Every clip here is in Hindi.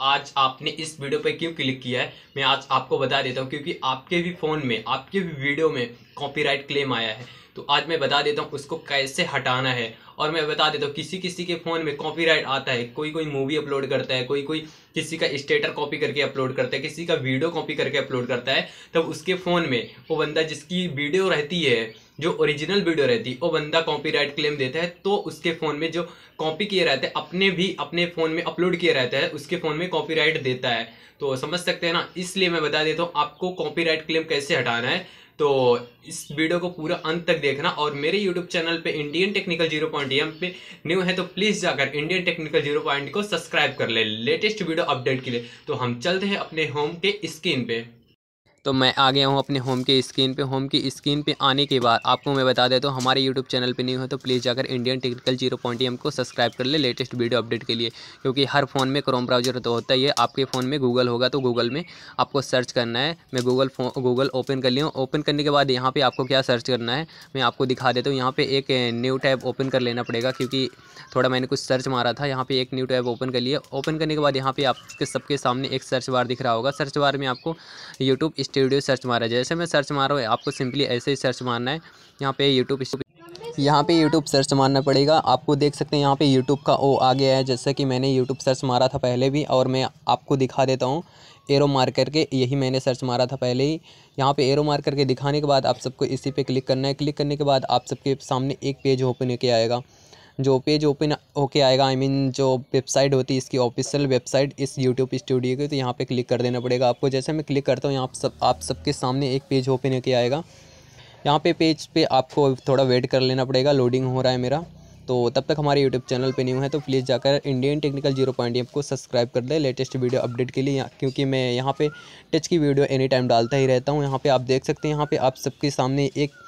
आज आपने इस वीडियो पर क्यों क्लिक किया है मैं आज आपको बता देता हूँ क्योंकि आपके भी फ़ोन में आपके भी वीडियो में कॉपीराइट क्लेम आया है तो आज मैं बता देता हूँ उसको कैसे हटाना है और मैं बता देता हूँ किसी किसी के फ़ोन में कॉपीराइट आता है कोई कोई मूवी अपलोड करता है कोई कोई किसी का स्टेटर कॉपी करके अपलोड करता है किसी का वीडियो कॉपी करके अपलोड करता है तब उसके फ़ोन में वो बंदा जिसकी वीडियो रहती है जो ओरिजिनल वीडियो रहती है वो बंदा कॉपीराइट क्लेम देता है तो उसके फ़ोन में जो कॉपी किए रहते हैं अपने भी अपने फ़ोन में अपलोड किए रहता है उसके फ़ोन में कॉपीराइट देता है तो समझ सकते हैं ना इसलिए मैं बता देता हूँ आपको कॉपीराइट क्लेम कैसे हटाना है तो इस वीडियो को पूरा अंत तक देखना और मेरे यूट्यूब चैनल पे Indian technical zero point M पे न्यू है तो प्लीज़ जाकर इंडियन टेक्निकल जीरो पॉइंट को सब्सक्राइब कर ले लेटेस्ट वीडियो अपडेट के लिए तो हम चलते हैं अपने होम के स्क्रीन पे तो मैं आ गया हूँ अपने होम के स्क्रीन पे होम की स्क्रीन पे आने के बाद आपको मैं बता देता हूँ हमारे यूट्यूब चैनल पे नहीं हो तो प्लीज़ जाकर Indian technical zero point M को सब्सक्राइब कर ले लेटेस्ट वीडियो अपडेट के लिए क्योंकि हर फ़ोन में क्रोम ब्राउजर तो होता ही है आपके फ़ोन में गूगल होगा तो गूगल में आपको सर्च करना है मैं गूगल गूगल ओपन कर लिया ओपन करने के बाद यहाँ पर आपको क्या सर्च करना है मैं आपको दिखा देता हूँ यहाँ पर एक न्यू टैब ओपन कर लेना पड़ेगा क्योंकि थोड़ा मैंने कुछ सर्च मारा था यहाँ पर एक न्यू टैब ओपन कर लिया ओपन करने के बाद यहाँ पर आपके सबके सामने एक सर्च बार दिख रहा होगा सर्च बार में आपको यूट्यूब स्टूडियो सर्च मारा जैसे मैं सर्च मारा हूँ आपको सिंपली ऐसे ही सर्च मारना है यहाँ पे यूट्यूब यहाँ पे YouTube सर्च मारना पड़ेगा आपको देख सकते हैं यहाँ पे YouTube का ओ आ गया है जैसे कि मैंने YouTube सर्च मारा था पहले भी और मैं आपको दिखा देता हूँ एरो मार करके यही मैंने सर्च मारा था पहले ही यहाँ पे एरो मार करके दिखाने के बाद आप सबको इसी पे क्लिक करना है क्लिक करने के बाद आप सबके सामने एक पेज ओपन होकर आएगा जो पेज ओपन होके आएगा आई I मीन mean, जो वेबसाइट होती है इसकी ऑफिशियल वेबसाइट इस यूट्यूब स्टूडियो की तो यहाँ पे क्लिक कर देना पड़ेगा आपको जैसे मैं क्लिक करता हूँ यहाँ सब आप सबके सामने एक पेज ओपन होके आएगा यहाँ पे पेज पे आपको थोड़ा वेट कर लेना पड़ेगा लोडिंग हो रहा है मेरा तो तब तक हमारे यूट्यूब चैनल पर न्यू है तो प्लीज़ जाकर इंडियन टेक्निकल जीरो पॉइंट को सब्सक्राइब कर दें लेटेस्ट वीडियो अपडेट के लिए क्योंकि मैं यहाँ पर टच की वीडियो एनी टाइम डालता ही रहता हूँ यहाँ पर आप देख सकते हैं यहाँ पर आप सबके सामने एक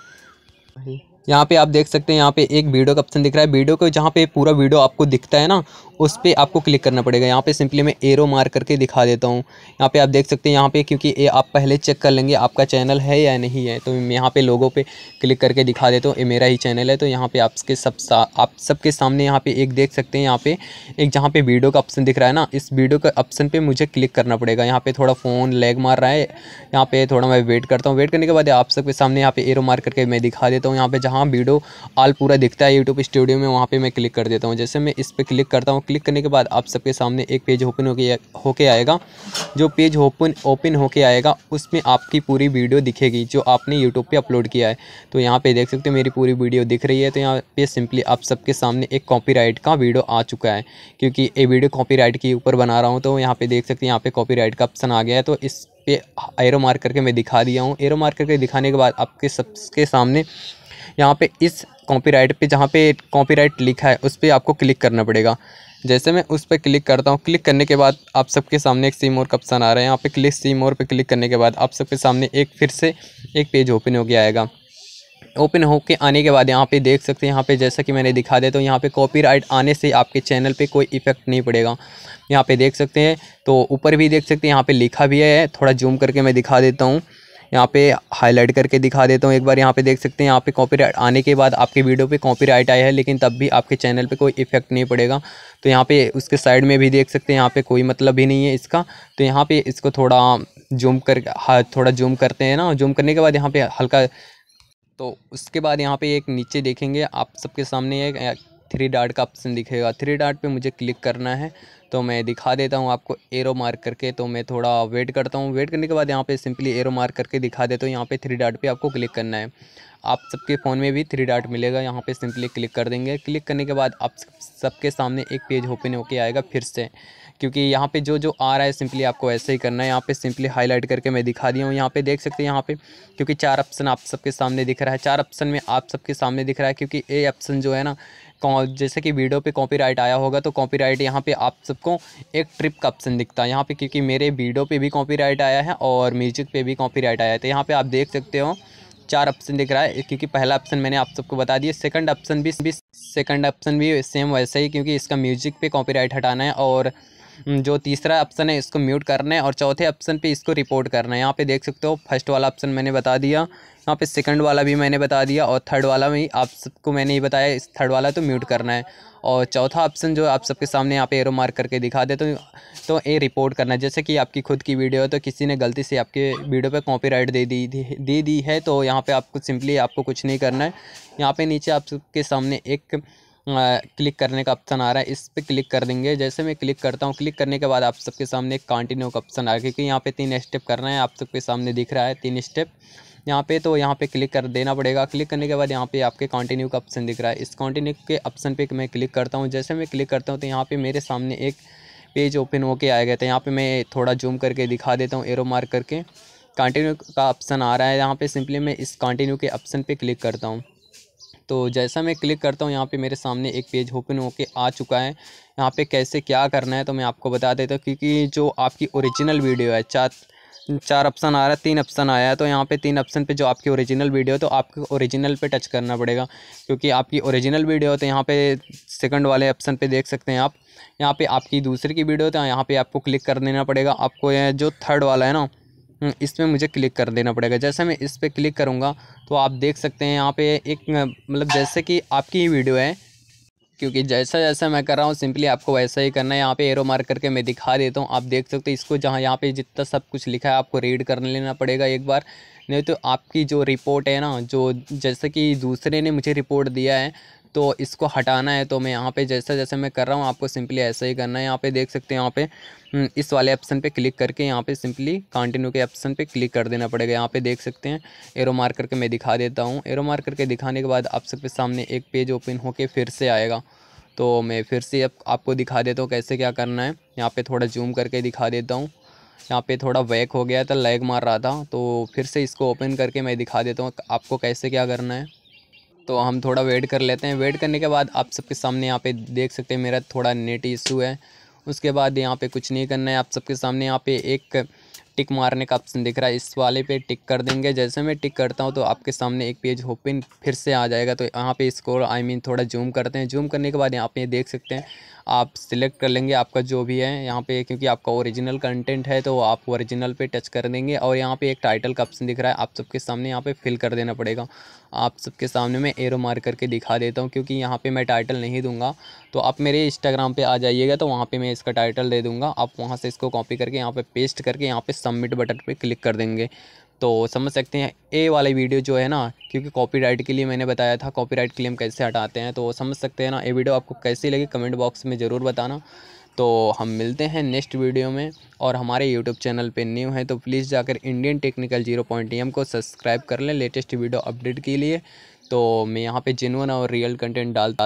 यहाँ पे आप देख सकते हैं यहाँ पे एक वीडियो का ऑप्शन दिख रहा है वीडियो को जहाँ पे पूरा वीडियो आपको दिखता है ना उस पर आपको क्लिक करना पड़ेगा यहाँ पे सिंपली मैं एरो मार करके दिखा देता हूँ यहाँ पे आप देख सकते हैं यहाँ पे क्योंकि ये आप पहले चेक कर लेंगे आपका चैनल है या नहीं है तो मैं यहाँ पे लोगों पर क्लिक करके दिखा देता हूँ ये मेरा ही चैनल है तो यहाँ पे आपके सब आप सबके सामने यहाँ पे एक देख सकते हैं यहाँ पे एक जहाँ पे वीडियो का ऑप्शन दिख रहा है ना इस वीडियो का ऑप्शन पर मुझे क्लिक करना पड़ेगा यहाँ पर थोड़ा फ़ोन लेग मार रहा है यहाँ पर थोड़ा मैं वेट करता हूँ वेट करने के बाद आप सबके सामने यहाँ पे एरो मार करके मैं दिखा देता हूँ यहाँ पर जहाँ जहाँ वीडियो आल पूरा दिखता है यूट्यूब स्टूडियो में वहाँ पर मैं क्लिक कर देता हूँ जैसे मैं इस पर क्लिक करता हूँ क्लिक करने के बाद आप सबके सामने एक पेज ओपन होके होके आएगा जो पेज ओपन ओपन होके आएगा उसमें आपकी पूरी वीडियो दिखेगी जो आपने यूट्यूब पर अपलोड किया है तो यहाँ पर देख सकते हो मेरी पूरी वीडियो दिख रही है तो यहाँ पर सिंपली आप सबके सामने एक कॉपीराइट का वीडियो आ चुका है क्योंकि ये वीडियो कॉपीराइट के ऊपर बना रहा हूँ तो यहाँ पे देख सकते हैं यहाँ पे कॉपीराइट का ऑप्शन आ गया है तो इस पे एरो मार्क करके मैं दिखा दिया हूँ एरो मार्क करके दिखाने के बाद आपके सबके सामने यहाँ पे इस कॉपीराइट पे जहाँ पे कॉपीराइट लिखा है उस पर आपको क्लिक करना पड़ेगा जैसे मैं उस पर क्लिक करता हूँ क्लिक करने के बाद आप सबके सामने एक सीम और का ऑप्शन आ रहा है यहाँ पे क्लिक सीम और पे क्लिक करने के बाद आप सबके सामने एक फिर से एक पेज ओपन हो गया आएगा ओपन हो के आने के बाद यहाँ पे देख सकते हैं यहाँ पे जैसा कि मैंने दिखा दिया तो यहाँ पे कॉपीराइट आने से आपके चैनल पे कोई इफ़ेक्ट नहीं पड़ेगा यहाँ पे देख सकते हैं तो ऊपर भी देख सकते हैं यहाँ पे लिखा भी है थोड़ा जूम करके मैं दिखा देता हूँ यहाँ पे हाईलाइट करके दिखा देता हूँ एक बार यहाँ पे देख सकते हैं यहाँ पे कॉपीराइट आने के बाद आपके वीडियो पे कॉपीराइट आया है लेकिन तब भी आपके चैनल पे कोई इफेक्ट नहीं पड़ेगा तो यहाँ पे उसके साइड में भी देख सकते हैं यहाँ पे कोई मतलब भी नहीं है इसका तो यहाँ पे इसको थोड़ा जूम कर हाँ, थोड़ा जूम करते हैं ना जूम करने के बाद यहाँ पर हल्का तो उसके बाद यहाँ पर एक नीचे देखेंगे आप सबके सामने एक थ्री डार्ट का ऑप्शन दिखेगा थ्री डार्ट पे मुझे क्लिक करना है तो मैं दिखा देता हूँ आपको एरो मार्क करके तो मैं थोड़ा वेट करता हूँ वेट करने के बाद यहाँ पे सिंपली एरो मार्क करके दिखा देता तो हूँ यहाँ पे थ्री डार्ट पे आपको क्लिक करना है आप सबके फ़ोन में भी थ्री डार्ट मिलेगा यहाँ पर सिंपली क्लिक कर देंगे क्लिक करने के बाद आप सबके सामने एक पेज ओपन होके आएगा फिर से क्योंकि यहाँ पे जो जो आ रहा है सिंपली आपको ऐसे ही करना है यहाँ पे सिंपली हाईलाइट करके मैं दिखा दिया हूँ यहाँ पे देख सकते हैं यहाँ पे क्योंकि चार ऑप्शन आप सबके सामने दिख रहा है चार ऑप्शन में आप सबके सामने दिख रहा है क्योंकि ए ऑप्शन जो है ना जैसे कि वीडियो पे कॉपीराइट आया होगा तो कॉपीराइट यहाँ पर आप सबको एक ट्रिप का ऑप्शन दिखता है यहाँ पे क्योंकि मेरे वीडियो पे भी कॉपीराइट आया है और म्यूजिक पे भी कॉपीराइट आया है तो यहाँ पे आप देख सकते हो चार ऑप्शन दिख रहा है क्योंकि पहला ऑप्शन मैंने आप सबको बता दिया सेकंड ऑप्शन भी भी सेकंड ऑप्शन भी सेम वैसा ही क्योंकि इसका म्यूजिक पे कॉपीराइट हटाना है और हम्म, जो तीसरा ऑप्शन है इसको म्यूट करना है और चौथे ऑप्शन पे इसको रिपोर्ट करना है यहाँ पे देख सकते हो फर्स्ट वाला ऑप्शन मैंने बता दिया यहाँ पे सेकंड वाला भी मैंने बता दिया और थर्ड वाला भी आप सबको मैंने ये बताया इस थर्ड वाला तो म्यूट करना है और चौथा ऑप्शन जो आप सबके सामने यहाँ पे एरो मार्क करके दिखा दे तो, तो ये रिपोर्ट करना है जैसे कि आपकी खुद की वीडियो है तो किसी ने गलती से आपके वीडियो पे कॉपीराइट दे दी दे दी है तो यहाँ पे आपको सिंपली आपको कुछ नहीं करना है यहाँ पे नीचे आप सबके सामने एक आ, क्लिक करने का ऑप्शन आ रहा है इस पर क्लिक कर देंगे जैसे मैं क्लिक करता हूँ क्लिक करने के बाद आप सबके सामने एक कॉन्टिन्यू का ऑप्शन आ रहा है क्योंकि यहाँ पे तीन स्टेप करना है आप सबके सामने दिख रहा है तीन स्टेप यहाँ पे तो यहाँ पे क्लिक कर देना पड़ेगा क्लिक करने के बाद यहाँ पे आपके कंटिन्यू का ऑप्शन दिख रहा है इस कंटिन्यू के ऑप्शन पे मैं क्लिक करता हूँ जैसे मैं क्लिक करता हूँ तो यहाँ पे मेरे सामने एक पेज ओपन होके गया था यहाँ पे मैं थोड़ा जूम करके दिखा देता हूँ एरो मार्क करके कंटिन्यू का ऑप्शन आ रहा है यहाँ पर सिंपली मैं इस कॉन्टिन्यू के ऑप्शन पर क्लिक करता हूँ तो जैसा मैं क्लिक करता हूँ यहाँ पे मेरे सामने एक पेज ओपन होके आ चुका है यहाँ पे कैसे क्या करना है तो मैं आपको बता देता हूँ क्योंकि जो आपकी ओरिजिनल वीडियो है चार चार ऑप्शन आ रहा है तीन ऑप्शन आया है तो यहाँ पे तीन ऑप्शन पे जो आपकी ओरिजिनल वीडियो है तो आपको ओरिजिनल पे टच करना पड़ेगा क्योंकि आपकी ओरिजिनल वीडियो है तो यहाँ पे सेकंड वाले ऑप्शन पे देख सकते हैं आप यहाँ पे आपकी दूसरे की वीडियो तो यहाँ पे आपको क्लिक कर देना पड़ेगा आपको यह जो थर्ड वाला है ना हम्म, इस पर मुझे क्लिक कर देना पड़ेगा जैसे मैं इस पर क्लिक करूँगा तो आप देख सकते हैं यहाँ पर एक मतलब जैसे कि आपकी वीडियो है क्योंकि जैसा जैसा मैं कर रहा हूँ सिंपली आपको वैसा ही करना है यहाँ पे एरो मार्क करके मैं दिखा देता हूँ आप देख सकते हैं इसको जहाँ यहाँ पे जितना सब कुछ लिखा है आपको रीड कर लेना पड़ेगा एक बार नहीं तो आपकी जो रिपोर्ट है ना जो जैसे कि दूसरे ने मुझे रिपोर्ट दिया है तो इसको हटाना है तो मैं यहाँ पे जैसा जैसे मैं कर रहा हूँ आपको सिंपली ऐसा ही करना है यहाँ पे देख सकते हैं यहाँ पे हम्म, इस वाले ऑप्शन पे क्लिक करके यहाँ पे सिंपली कंटिन्यू के ऑप्शन पे क्लिक कर देना पड़ेगा यहाँ पे देख सकते हैं एरो मार करके मैं दिखा देता हूँ एरो मार करके दिखाने के बाद आप सबके सामने एक पेज ओपन होके फिर से आएगा तो मैं फिर से आप, आपको दिखा देता हूँ कैसे क्या करना है यहाँ पर थोड़ा जूम करके दिखा देता हूँ यहाँ पे थोड़ा वैक हो गया था लैग मार रहा था तो फिर से इसको ओपन करके मैं दिखा देता हूँ आपको कैसे क्या करना है तो हम थोड़ा वेट कर लेते हैं वेट करने के बाद आप सबके सामने यहाँ पे देख सकते हैं मेरा थोड़ा नेट इशू है उसके बाद यहाँ पे कुछ नहीं करना है आप सबके सामने यहाँ पे एक टिक मारने का ऑप्शन दिख रहा है इस वाले पे टिक कर देंगे जैसे मैं टिक करता हूँ तो आपके सामने एक पेज ओपन फिर से आ जाएगा तो यहाँ पे इसको आई मीन थोड़ा जूम करते हैं जूम करने के बाद यहाँ पे देख सकते हैं आप सिलेक्ट कर लेंगे आपका जो भी है यहाँ पे क्योंकि आपका ओरिजिनल कंटेंट है तो आप ओरिजिनल पे टच कर देंगे और यहाँ पे एक टाइटल का ऑप्शन दिख रहा है आप सबके सामने यहाँ पे फिल कर देना पड़ेगा आप सबके सामने मैं एरो मार करके दिखा देता हूँ क्योंकि यहाँ पे मैं टाइटल नहीं दूंगा तो आप मेरे इंस्टाग्राम पर आ जाइएगा तो वहाँ पर मैं इसका टाइटल दे दूँगा आप वहाँ से इसको कॉपी करके यहाँ पर पेस्ट करके यहाँ पर सबमिट बटन पर क्लिक कर देंगे तो समझ सकते हैं ए वाले वीडियो जो है ना क्योंकि कॉपीराइट के लिए मैंने बताया था कॉपीराइट क्लेम कैसे हटाते हैं तो समझ सकते हैं ना ये वीडियो आपको कैसी लगी कमेंट बॉक्स में ज़रूर बताना तो हम मिलते हैं नेक्स्ट वीडियो में और हमारे यूट्यूब चैनल पे न्यू है तो प्लीज़ जाकर Indian technical zero point M को सब्सक्राइब कर लें लेटेस्ट वीडियो अपडेट के लिए तो मैं यहाँ पर जेनुअन और रियल कंटेंट डालता